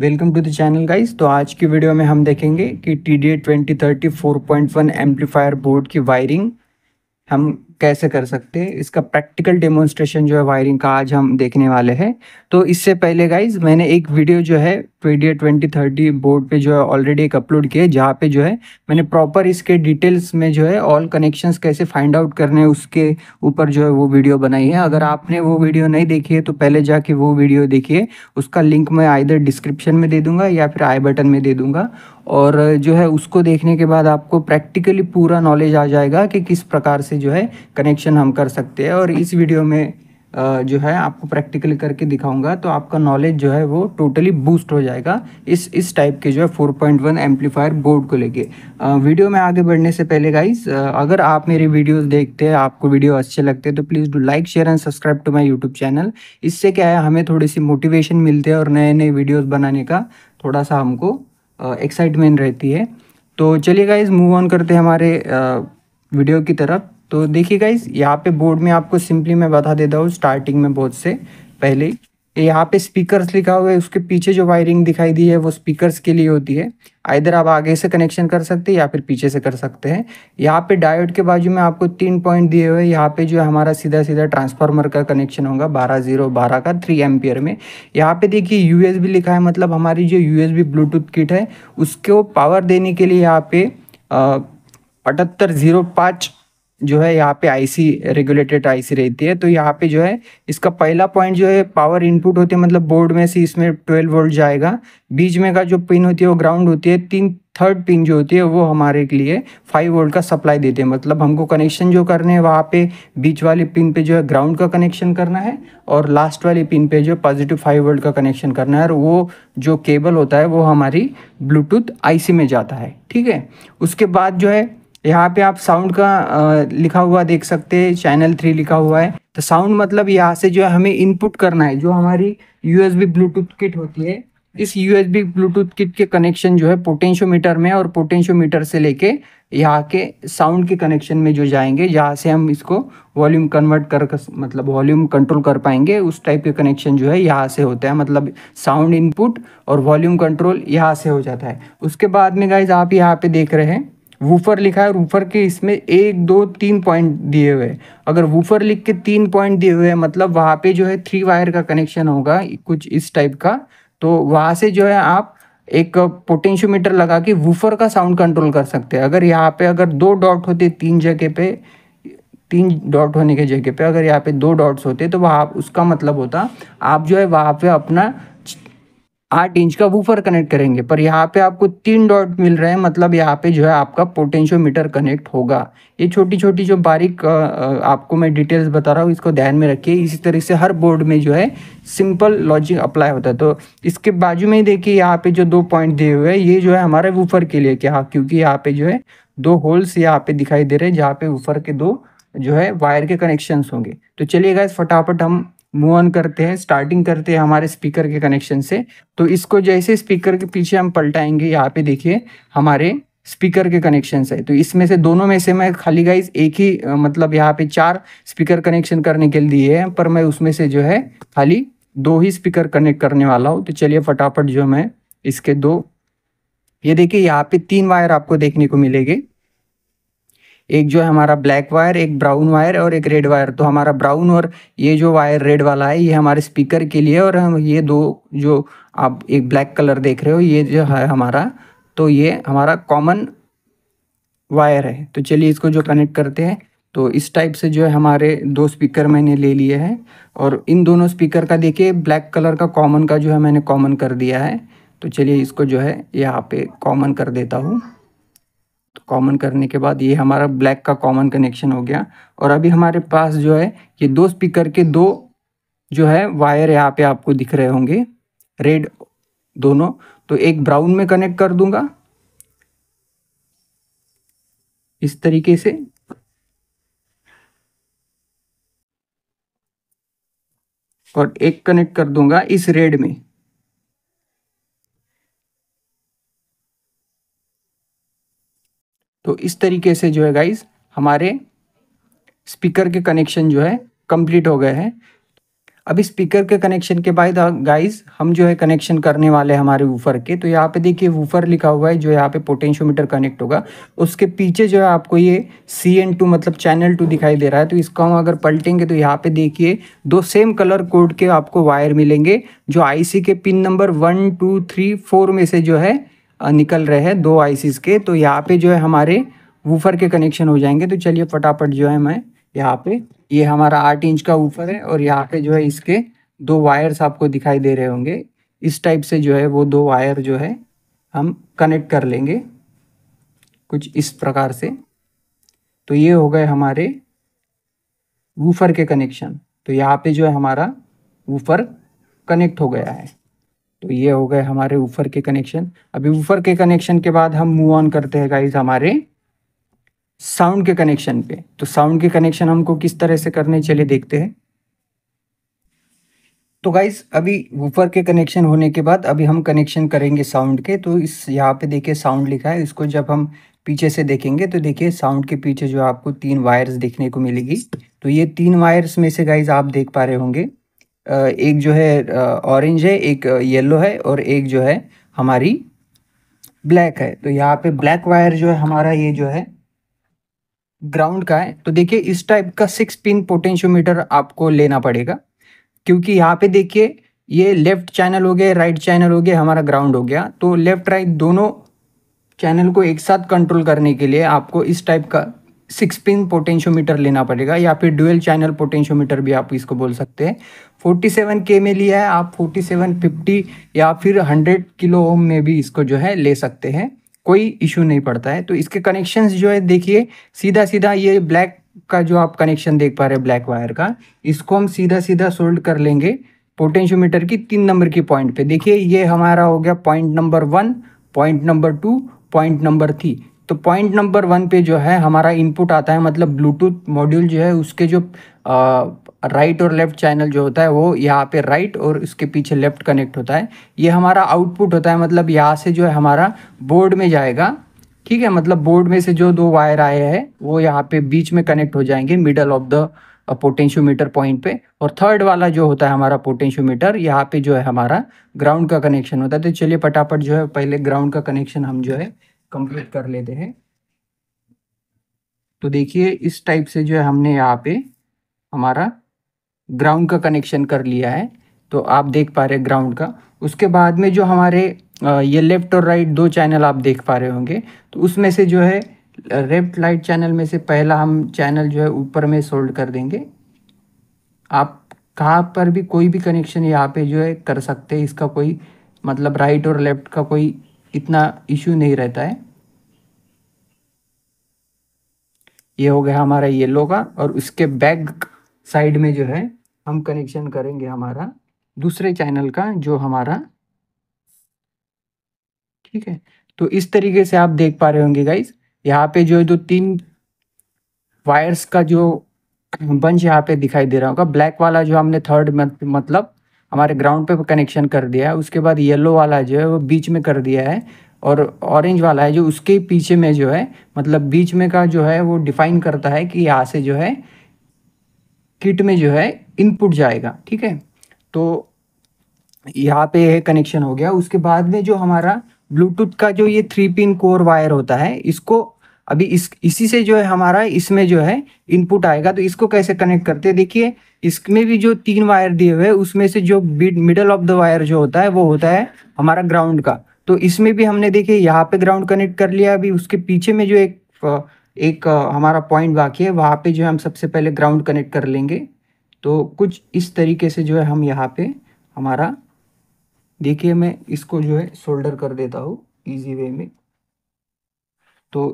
welcome to the channel guys तो आज की वीडियो में हम देखेंगे कि T D twenty thirty four point one amplifier board की वायरिंग हम कैसे कर सकते हैं इसका प्रैक्टिकल डेमोन्स्ट्रेशन जो है वायरिंग का आज हम देखने वाले हैं तो इससे पहले गाइज मैंने एक वीडियो जो है पीडीए ट्वेंटी थर्टी बोर्ड पे जो है ऑलरेडी एक अपलोड किया है जहाँ पे जो है मैंने प्रॉपर इसके डिटेल्स में जो है ऑल कनेक्शंस कैसे फाइंड आउट करने उसके ऊपर जो है वो वीडियो बनाई है अगर आपने वो वीडियो नहीं देखी है तो पहले जाके वो वीडियो देखिए उसका लिंक मैं आइधर डिस्क्रिप्शन में दे दूंगा या फिर आई बटन में दे दूंगा और जो है उसको देखने के बाद आपको प्रैक्टिकली पूरा नॉलेज आ जाएगा कि किस प्रकार से जो है कनेक्शन हम कर सकते हैं और इस वीडियो में जो है आपको प्रैक्टिकली करके दिखाऊंगा तो आपका नॉलेज जो है वो टोटली बूस्ट हो जाएगा इस इस टाइप के जो है 4.1 पॉइंट एम्पलीफायर बोर्ड को लेके वीडियो में आगे बढ़ने से पहले गाइस अगर आप मेरी वीडियोस देखते हैं आपको वीडियो अच्छे लगते हैं तो please do like share and subscribe to my YouTube channel इससे क्या है हमें थोड़ी सी मोटिवेशन मिलती है और नए नए वीडियोज़ बनाने का थोड़ा सा हमको एक्साइटमेंट रहती है तो चलिए गाइज मूव ऑन करते हैं हमारे वीडियो की तरफ तो देखिए गाइज यहाँ पे बोर्ड में आपको सिंपली मैं बता देता हूँ स्टार्टिंग में बहुत से पहले यहाँ पे स्पीकर्स लिखा हुआ है उसके पीछे जो वायरिंग दिखाई दी है वो स्पीकर्स के लिए होती है आइधर आप आगे से कनेक्शन कर सकते हैं या फिर पीछे से कर सकते हैं यहाँ पे डायोड के बाजू में आपको तीन पॉइंट दिए हुए यहाँ पे जो है हमारा सीधा सीधा ट्रांसफार्मर का कनेक्शन होगा बारह जीरो बारह का थ्री एम्पियर में यहाँ पे देखिए यूएसबी लिखा है मतलब हमारी जो यू ब्लूटूथ किट है उसको पावर देने के लिए यहाँ पे अठहत्तर जीरो पाँच जो है यहाँ पे आईसी रेगुलेटेड आईसी रहती है तो यहाँ पे जो है इसका पहला पॉइंट जो है पावर इनपुट होती है मतलब बोर्ड में से इसमें ट्वेल्व वोल्ट जाएगा बीच में का जो पिन होती है वो ग्राउंड होती है तीन थर्ड पिन जो होती है वो हमारे के लिए फाइव वोल्ट का सप्लाई देते हैं मतलब हमको कनेक्शन जो करने हैं वहाँ पे बीच वाले पिन पे जो है ग्राउंड का कनेक्शन करना है और लास्ट वाले पिन पे जो पॉजिटिव फाइव वोल्ट का कनेक्शन करना है और वो जो केबल होता है वो हमारी ब्लूटूथ आईसी में जाता है ठीक है उसके बाद जो है यहाँ पे आप साउंड का लिखा हुआ देख सकते हैं चैनल थ्री लिखा हुआ है तो साउंड मतलब यहाँ से जो है हमें इनपुट करना है जो हमारी यूएसबी ब्लूटूथ किट होती है इस यूएसबी ब्लूटूथ किट के कनेक्शन जो है पोटेंशियोमीटर में और पोटेंशियोमीटर से लेके यहाँ के साउंड के कनेक्शन में जो जाएंगे जहाँ से हम इसको वॉल्यूम कन्वर्ट कर मतलब वॉल्यूम कंट्रोल कर पाएंगे उस टाइप के कनेक्शन जो है यहाँ से होता है मतलब साउंड इनपुट और वॉल्यूम कंट्रोल यहाँ से हो जाता है उसके बाद में गाइज आप यहाँ पे देख रहे हैं वूफर लिखा है और वूफर के इसमें एक दो तीन पॉइंट दिए हुए अगर वूफर लिख के तीन पॉइंट दिए हुए हैं मतलब वहाँ पे जो है थ्री वायर का कनेक्शन होगा कुछ इस टाइप का तो वहाँ से जो है आप एक पोटेंशियोमीटर लगा के वूफर का साउंड कंट्रोल कर सकते हैं अगर यहाँ पे अगर दो डॉट होते तीन जगह पे तीन डॉट होने के जगह पे अगर यहाँ पे दो डॉट्स होते तो वहाँ उसका मतलब होता आप जो है वहाँ पे अपना आठ इंच का वूफर कनेक्ट करेंगे पर यहाँ पे आपको तीन डॉट मिल रहे हैं मतलब यहाँ पे जो है आपका पोटेंशियोमीटर कनेक्ट होगा ये छोटी छोटी जो बारीक आपको मैं डिटेल्स बता रहा हूँ इसको ध्यान में रखिए इसी तरह से हर बोर्ड में जो है सिंपल लॉजिक अप्लाई होता है तो इसके बाजू में ही देखिए यहाँ पे जो दो पॉइंट दिए हुए हैं ये जो है हमारे वूफर के लिए क्या क्योंकि यहाँ पे जो है दो होल्स यहाँ पे दिखाई दे रहे हैं जहाँ पे वूफर के दो जो है वायर के कनेक्शन होंगे तो चलिए इस फटाफट हम मूव ऑन करते हैं स्टार्टिंग करते हैं हमारे स्पीकर के कनेक्शन से तो इसको जैसे स्पीकर के पीछे हम पलटाएंगे यहाँ पे देखिए हमारे स्पीकर के कनेक्शन है तो इसमें से दोनों में से मैं खाली गाइज एक ही मतलब यहाँ पे चार स्पीकर कनेक्शन करने के लिए है पर मैं उसमें से जो है खाली दो ही स्पीकर कनेक्ट करने वाला हूँ तो चलिए फटाफट जो मैं इसके दो ये देखिए यहाँ पे तीन वायर आपको देखने को मिलेगी एक जो है हमारा ब्लैक वायर एक ब्राउन वायर और एक रेड वायर तो हमारा ब्राउन और ये जो वायर रेड वाला है ये हमारे स्पीकर के लिए और हम ये दो जो आप एक ब्लैक कलर देख रहे हो ये जो है हमारा तो ये हमारा कॉमन वायर है तो चलिए इसको जो कनेक्ट करते हैं तो इस टाइप से जो है हमारे दो स्पीकर मैंने ले लिए हैं और इन दोनों स्पीकर का देखिए ब्लैक कलर का कॉमन का जो है मैंने कॉमन कर दिया है तो चलिए इसको जो है यहाँ पे कॉमन कर देता हूँ तो कॉमन करने के बाद ये हमारा ब्लैक का कॉमन कनेक्शन हो गया और अभी हमारे पास जो है ये दो स्पीकर के दो जो है वायर यहाँ पे आपको दिख रहे होंगे रेड दोनों तो एक ब्राउन में कनेक्ट कर दूंगा इस तरीके से और एक कनेक्ट कर दूंगा इस रेड में इस तरीके से जो है गाइज हमारे स्पीकर के कनेक्शन जो है कंप्लीट हो गए हैं अभी स्पीकर के कनेक्शन के बाद गाइस हम जो है कनेक्शन करने वाले हैं हमारे वूफर के तो यहाँ पे देखिए वूफर लिखा हुआ है जो यहाँ पे पोटेंशियोमीटर कनेक्ट होगा उसके पीछे जो है आपको ये सी एन टू मतलब चैनल टू दिखाई दे रहा है तो इसको हम अगर पलटेंगे तो यहाँ पे देखिए दो सेम कलर कोड के आपको वायर मिलेंगे जो आईसी के pin number one two three four में से जो है निकल रहे हैं दो आईसीस के तो यहाँ पे जो है हमारे वूफर के कनेक्शन हो जाएंगे तो चलिए फटाफट जो है मैं यहाँ पे ये यह हमारा आठ इंच का वूफर है और यहाँ पे जो है इसके दो वायर्स आपको दिखाई दे रहे होंगे इस टाइप से जो है वो दो वायर जो है हम कनेक्ट कर लेंगे कुछ इस प्रकार से तो ये हो गए हमारे वूफर के कनेक्शन तो यहाँ पे जो है हमारा वूफर कनेक्ट हो गया है तो ये हो गए हमारे ऊपर के कनेक्शन अभी ऊपर के कनेक्शन के बाद हम मूव ऑन करते हैं गाइज हमारे साउंड के कनेक्शन पे तो साउंड के कनेक्शन हमको किस तरह से करने चले देखते हैं तो गाइज अभी ऊपर के कनेक्शन होने के बाद अभी हम कनेक्शन करेंगे साउंड के तो इस यहाँ पे देखिए साउंड लिखा है इसको जब हम पीछे से देखेंगे तो देखिए साउंड के पीछे जो आपको तीन वायर्स देखने को मिलेगी तो ये तीन वायर्स में से गाइज आप देख पा रहे होंगे एक जो है ऑरेंज है एक येलो है और एक जो है हमारी ब्लैक है तो यहाँ पे ब्लैक वायर जो है हमारा ये जो है ग्राउंड का है तो देखिए इस टाइप का सिक्स पिन पोटेंशियोमीटर आपको लेना पड़ेगा क्योंकि यहाँ पे देखिए ये लेफ्ट चैनल हो गया राइट चैनल हो गया हमारा ग्राउंड हो गया तो लेफ्ट राइट दोनों चैनल को एक साथ कंट्रोल करने के लिए आपको इस टाइप का सिक्स पिन पोटेंशियोमीटर लेना पड़ेगा या फिर डुअल चैनल पोटेंशियोमीटर भी आप इसको बोल सकते हैं फोर्टी सेवन के में लिया है आप फोर्टी सेवन फिफ्टी या फिर हंड्रेड किलो ओम में भी इसको जो है ले सकते हैं कोई इशू नहीं पड़ता है तो इसके कनेक्शंस जो है देखिए सीधा सीधा ये ब्लैक का जो आप कनेक्शन देख पा रहे हैं ब्लैक वायर का इसको हम सीधा सीधा सोल्ड कर लेंगे पोटेंशियोमीटर की तीन नंबर की पॉइंट पे देखिए ये हमारा हो गया point number one point number two point number three तो पॉइंट नंबर वन पे जो है हमारा इनपुट आता है मतलब ब्लूटूथ मॉड्यूल जो है उसके जो राइट और लेफ़्ट चैनल जो होता है वो यहाँ पे राइट और उसके पीछे लेफ़्ट कनेक्ट होता है ये हमारा आउटपुट होता है मतलब यहाँ से जो है हमारा बोर्ड में जाएगा ठीक है मतलब बोर्ड में से जो दो वायर आए हैं वो यहाँ पे बीच में कनेक्ट हो जाएंगे middle of the potentiometer point पे और थर्ड वाला जो होता है हमारा पोटेंशियोमीटर यहाँ पे जो है हमारा ग्राउंड का कनेक्शन होता है तो चलिए पटापट जो है पहले ग्राउंड का कनेक्शन हम जो है कंप्लीट कर लेते हैं तो देखिए इस टाइप से जो है हमने यहाँ पे हमारा ग्राउंड का कनेक्शन कर लिया है तो आप देख पा रहे ग्राउंड का उसके बाद में जो हमारे ये लेफ़्ट और राइट दो चैनल आप देख पा रहे होंगे तो उसमें से जो है लेफ्ट लाइट चैनल में से पहला हम चैनल जो है ऊपर में सोल्ड कर देंगे आप कहाँ पर भी कोई भी कनेक्शन यहाँ पे जो है कर सकते हैं इसका कोई मतलब राइट और लेफ्ट का कोई इतना इशू नहीं रहता है ये हो गया हमारा येलो का और उसके बैक साइड में जो है हम कनेक्शन करेंगे हमारा दूसरे चैनल का जो हमारा ठीक है तो इस तरीके से आप देख पा रहे होंगे गाइज यहाँ पे जो है तीन वायर्स का जो बंच यहाँ पे दिखाई दे रहा होगा ब्लैक वाला जो हमने थर्ड मतलब हमारे ग्राउंड पे कनेक्शन कर दिया है उसके बाद येलो वाला जो है वो बीच में कर दिया है और ऑरेंज वाला है जो उसके पीछे में जो है मतलब बीच में का जो है वो डिफाइन करता है कि यहाँ से जो है किट में जो है इनपुट जाएगा ठीक है तो यहाँ पे यह कनेक्शन हो गया उसके बाद में जो हमारा ब्लूटूथ का जो ये थ्री पिन कोर वायर होता है इसको अभी इस इसी से जो है हमारा इसमें जो है इनपुट आएगा तो इसको कैसे कनेक्ट करते हैं देखिए इसमें भी जो तीन वायर दिए हुए हैं उसमें से जो मिडल ऑफ द वायर जो होता है वो होता है हमारा ग्राउंड का तो इसमें भी हमने देखिए यहाँ पे ग्राउंड कनेक्ट कर लिया अभी उसके पीछे में जो एक एक हमारा पॉइंट बाकी है वहाँ पे जो है हम सबसे पहले ग्राउंड कनेक्ट कर लेंगे तो कुछ इस तरीके से जो है हम यहाँ पे हमारा देखिए मैं इसको जो है शोल्डर कर देता हूँ इजी वे में तो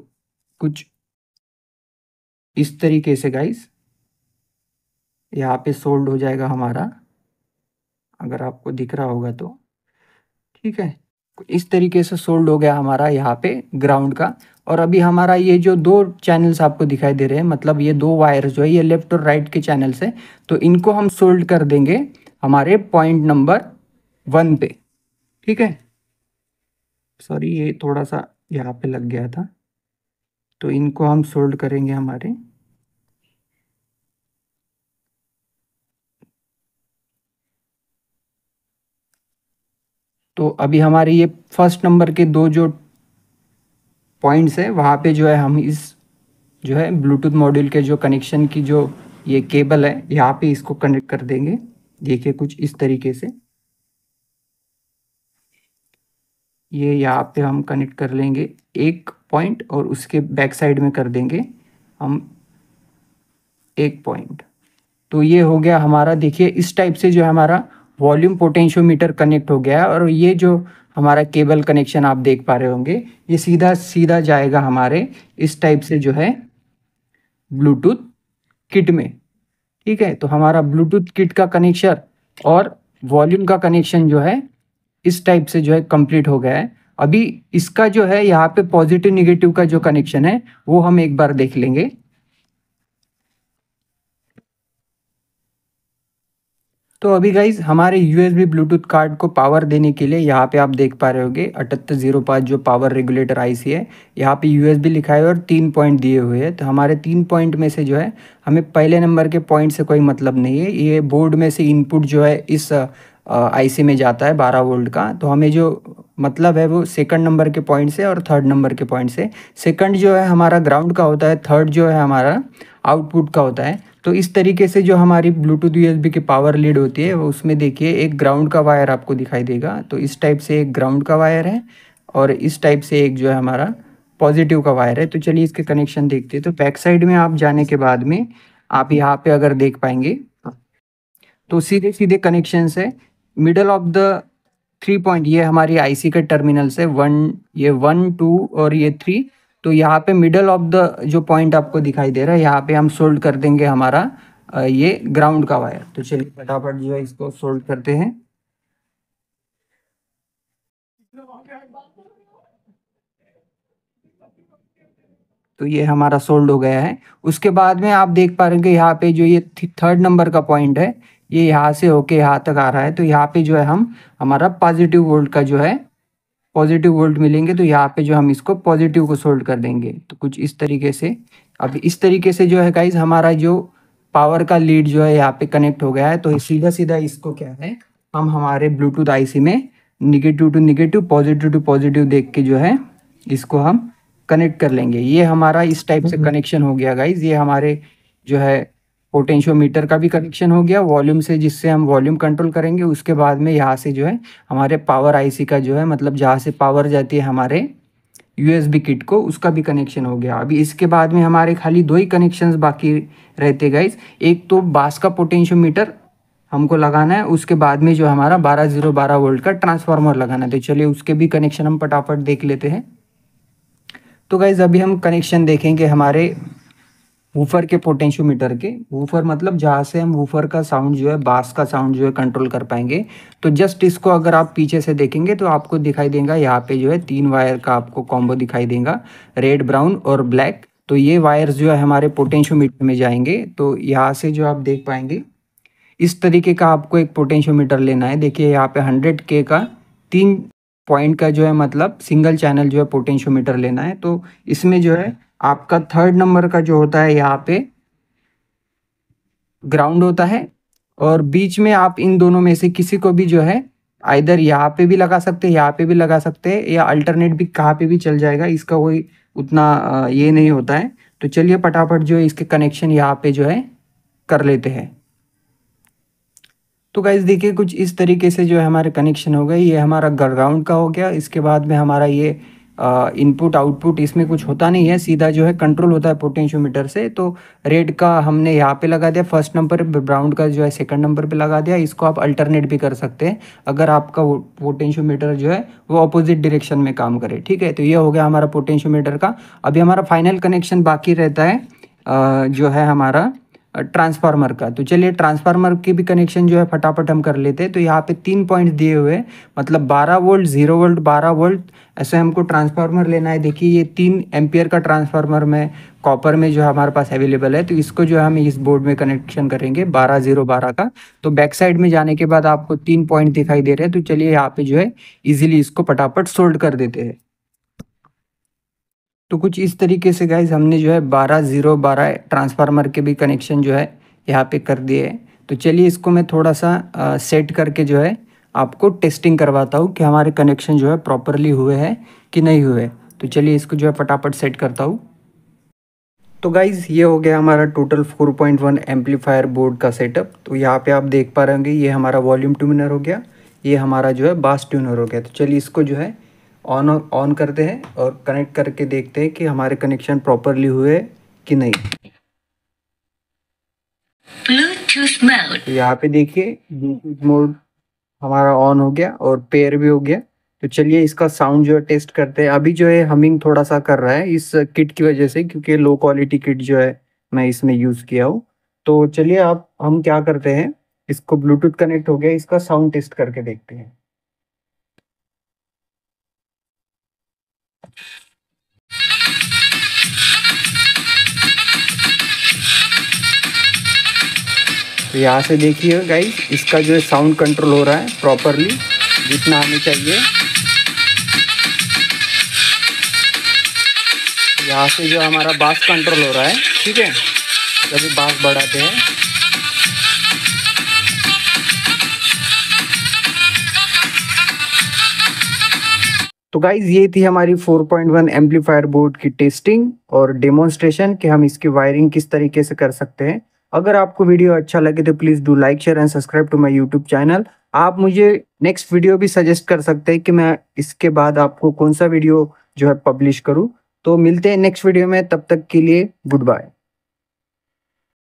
कुछ इस तरीके से गाइस यहाँ पे सोल्ड हो जाएगा हमारा अगर आपको दिख रहा होगा तो ठीक है इस तरीके से सोल्ड हो गया हमारा यहाँ पे ग्राउंड का और अभी हमारा ये जो दो चैनल्स आपको दिखाई दे रहे हैं मतलब ये दो वायर्स जो है ये लेफ्ट और राइट के चैनल्स है तो इनको हम सोल्ड कर देंगे हमारे पॉइंट नंबर वन पे ठीक है सॉरी ये थोड़ा सा यहाँ पे लग गया था तो इनको हम सोल्ड करेंगे हमारे तो अभी हमारे ये फर्स्ट नंबर के दो जो पॉइंट्स है वहाँ पे जो है हम इस जो है ब्लूटूथ मॉड्यूल के जो कनेक्शन की जो ये केबल है यहाँ पे इसको कनेक्ट कर देंगे देखिए कुछ इस तरीके से ये यहाँ पे हम कनेक्ट कर लेंगे एक पॉइंट और उसके बैक साइड में कर देंगे हम एक पॉइंट तो ये हो गया हमारा देखिए इस टाइप से जो है हमारा वॉल्यूम पोटेंशियोमीटर कनेक्ट हो गया है और ये जो हमारा केबल कनेक्शन आप देख पा रहे होंगे ये सीधा सीधा जाएगा हमारे इस टाइप से जो है ब्लूटूथ किट में ठीक है तो हमारा ब्लूटूथ किट का कनेक्शन और वॉल्यूम का कनेक्शन जो है इस टाइप से जो है कंप्लीट हो गया है अभी इसका जो है यहाँ पे पॉजिटिव निगेटिव का जो कनेक्शन है वो हम एक बार देख लेंगे तो अभी गाइज हमारे यूएसबी ब्लूटूथ कार्ड को पावर देने के लिए यहाँ पे आप देख पा रहे होंगे अठहत्तर जीरो पाँच जो पावर रेगुलेटर आईसी है यहाँ पे यूएसबी लिखा है और तीन पॉइंट दिए हुए हैं तो हमारे तीन पॉइंट में से जो है हमें पहले नंबर के पॉइंट से कोई मतलब नहीं है ये बोर्ड में से इनपुट जो है इस आईसी में जाता है बारह वोल्ट का तो हमें जो मतलब है वो सेकंड नंबर के पॉइंट से और थर्ड नंबर के पॉइंट से सेकंड जो है हमारा ग्राउंड का होता है थर्ड जो है हमारा आउटपुट का होता है तो इस तरीके से जो हमारी ब्लूटूथ यूएसबी की पावर लीड होती है उसमें देखिए एक ग्राउंड का वायर आपको दिखाई देगा तो इस टाइप से एक ग्राउंड का वायर है और इस टाइप से एक जो है हमारा पॉजिटिव का वायर है तो चलिए इसके कनेक्शन देखते हैं तो बैक साइड में आप जाने के बाद में आप यहाँ पे अगर देख पाएंगे तो सीधे सीधे कनेक्शन है middle of the three point ये हमारी आईसी के टर्मिनल्स है वन ये वन टू और ये थ्री तो यहाँ पे मिडल ऑफ द जो पॉइंट आपको दिखाई दे रहा है यहाँ पे हम सोल्ड कर देंगे हमारा ये ग्राउंड का वायर तो चलिए फटाफट जो है इसको सोल्ड करते हैं तो ये हमारा सोल्ड हो गया है उसके बाद में आप देख पा रहे हैं कि यहाँ पे जो ये थर्ड नंबर का पॉइंट है ये यहाँ से होके यहाँ तक आ रहा है तो यहाँ पे जो है हम हमारा पॉजिटिव वोल्ट का जो है पॉजिटिव वोल्ट मिलेंगे तो यहाँ पे जो हम इसको पॉजिटिव को सोल्ड कर देंगे तो कुछ इस तरीके से अब इस तरीके से जो है गाइज हमारा जो पावर का लीड जो है यहाँ पे कनेक्ट हो गया है तो सीधा सीधा इसको क्या है हम हमारे ब्लूटूथ आईसी में negative to negative positive to positive देख के जो है इसको हम कनेक्ट कर लेंगे ये हमारा इस टाइप से कनेक्शन हो गया गाइज ये हमारे जो है पोटेंशियोमीटर का भी कनेक्शन हो गया वॉल्यूम से जिससे हम वॉल्यूम कंट्रोल करेंगे उसके बाद में यहाँ से जो है हमारे पावर आईसी का जो है मतलब जहाँ से पावर जाती है हमारे यूएसबी किट को उसका भी कनेक्शन हो गया अभी इसके बाद में हमारे खाली दो ही कनेक्शंस बाकी रहते गाइज एक तो बास का पोटेंशियोमीटर हमको लगाना है उसके बाद में जो हमारा बारह जीरो बारह वोल्ट का ट्रांसफार्मर लगाना है तो चलिए उसके भी कनेक्शन हम फटाफट देख लेते हैं तो गाइज अभी हम कनेक्शन देखेंगे हमारे वूफर के पोटेंशियोमीटर के वूफर मतलब जहाँ से हम वूफर का साउंड जो है बास का साउंड जो है कंट्रोल कर पाएंगे तो जस्ट इसको अगर आप पीछे से देखेंगे तो आपको दिखाई देगा यहाँ पे जो है तीन वायर का आपको कॉम्बो दिखाई देगा रेड ब्राउन और ब्लैक तो ये वायर्स जो है हमारे पोटेंशियोमीटर में जाएंगे तो यहाँ से जो आप देख पाएंगे इस तरीके का आपको एक पोटेंशियोमीटर लेना है देखिए यहाँ पे हंड्रेड के का तीन पॉइंट का जो है मतलब सिंगल चैनल जो है पोटेंशियोमीटर लेना है तो इसमें जो है आपका थर्ड नंबर का जो होता है यहाँ पे ग्राउंड होता है और बीच में आप इन दोनों में से किसी को भी जो है आइधर यहाँ पे भी लगा सकते हैं यहाँ पे भी लगा सकते हैं या अल्टरनेट भी कहाँ पे भी चल जाएगा इसका कोई उतना ये नहीं होता है तो चलिए फटाफट जो है इसके कनेक्शन यहाँ पे जो है कर लेते हैं तो गाइज देखिए कुछ इस तरीके से जो है हमारे कनेक्शन हो गए ये हमारा ग्राउंड का हो गया इसके बाद में हमारा ये इनपुट आउटपुट इसमें कुछ होता नहीं है सीधा जो है कंट्रोल होता है पोटेंशियोमीटर से तो रेड का हमने यहाँ पे लगा दिया फर्स्ट नंबर पे ब्राउन का जो है सेकंड नंबर पे लगा दिया इसको आप अल्टरनेट भी कर सकते हैं अगर आपका पोटेंशियोमीटर जो है वो अपोजिट डायरेक्शन में काम करे ठीक है तो ये हो गया हमारा पोटेंशियोमीटर का अभी हमारा फाइनल कनेक्शन बाकी रहता है जो है हमारा ट्रांसफार्मर का तो चलिए ट्रांसफार्मर के भी कनेक्शन जो है फटाफट हम कर लेते हैं तो यहाँ पे तीन पॉइंट दिए हुए मतलब 12 वोल्ट 0 वोल्ट 12 वोल्ट ऐसे हमको ट्रांसफार्मर लेना है देखिए ये तीन एम्पियर का ट्रांसफार्मर में कॉपर में जो है हमारे पास अवेलेबल है तो इसको जो है हम इस बोर्ड में कनेक्शन करेंगे बारह जीरो बारह का तो बैक साइड में जाने के बाद आपको तीन पॉइंट दिखाई दे रहे हैं तो चलिए यहाँ पे जो है इजिली इसको फटाफट सोल्ड कर देते हैं तो कुछ इस तरीके से गाइज हमने जो है बारह ज़ीरो बारह ट्रांसफार्मर के भी कनेक्शन जो है यहाँ पे कर दिए है तो चलिए इसको मैं थोड़ा सा आ, सेट करके जो है आपको टेस्टिंग करवाता हूँ कि हमारे कनेक्शन जो है प्रॉपरली हुए हैं कि नहीं हुए तो चलिए इसको जो है फटाफट सेट करता हूँ तो गाइज़ ये हो गया हमारा टोटल 4.1 पॉइंट एम्पलीफायर बोर्ड का सेटअप तो यहाँ पे आप देख पा रहे होंगे ये हमारा वॉल्यूम ट्यूनर हो गया ये हमारा जो है बास ट्यूनर हो गया तो चलिए इसको जो है ऑन ऑन करते हैं और कनेक्ट करके देखते हैं कि हमारे कनेक्शन प्रॉपरली हुए कि नहीं ब्लूटूथ तो यहाँ पे देखिए ब्लूटूथ मोड हमारा ऑन हो गया और पेयर भी हो गया तो चलिए इसका साउंड जो है टेस्ट करते हैं अभी जो है हमिंग थोड़ा सा कर रहा है इस किट की वजह से क्योंकि लो क्वालिटी किट जो है मैं इसमें यूज़ किया हूँ तो चलिए आप हम क्या करते हैं इसको ब्लूटूथ कनेक्ट हो गया इसका साउंड टेस्ट करके देखते हैं तो यहाँ से देखिए गाइस इसका जो है साउंड कंट्रोल हो रहा है प्रॉपरली जितना हमें चाहिए यहाँ से जो हमारा बास कंट्रोल हो रहा है ठीक है जब बास बढ़ाते हैं तो गाइज ये थी हमारी 4.1 एम्पलीफायर बोर्ड की टेस्टिंग और डेमोन्स्ट्रेशन कि हम इसकी वायरिंग किस तरीके से कर सकते हैं अगर आपको वीडियो अच्छा लगे तो please do like share and subscribe to my YouTube channel आप मुझे नेक्स्ट वीडियो भी सजेस्ट कर सकते हैं कि मैं इसके बाद आपको कौन सा वीडियो जो है पब्लिश करूँ तो मिलते हैं नेक्स्ट वीडियो में तब तक के लिए गुड बाय